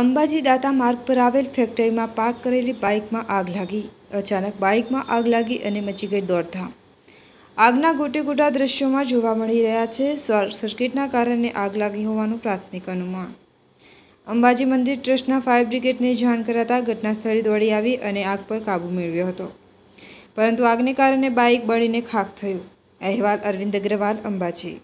અંબાજી દાતા માર્ગ પર આવેલ ફેક્ટરીમાં પાર્ક કરેલી બાઇકમાં આગ લાગી અચાનક બાઇકમાં આગ લાગી અને મચી ગઈ દોડધામ આગના ગોટે ગોટા દ્રશ્યોમાં જોવા મળી રહ્યા છે શોર્ટ સર્કિટના કારણે આગ લાગી હોવાનું પ્રાથમિક અનુમાન અંબાજી મંદિર ટ્રસ્ટના ફાયર બ્રિગેડને જાણ કરાતા ઘટનાસ્થળે દોડી આવી અને આગ પર કાબૂ મેળવ્યો હતો પરંતુ આગને કારણે બાઇક બળીને ખાખ થયું અહેવાલ અરવિંદ અગ્રવાલ અંબાજી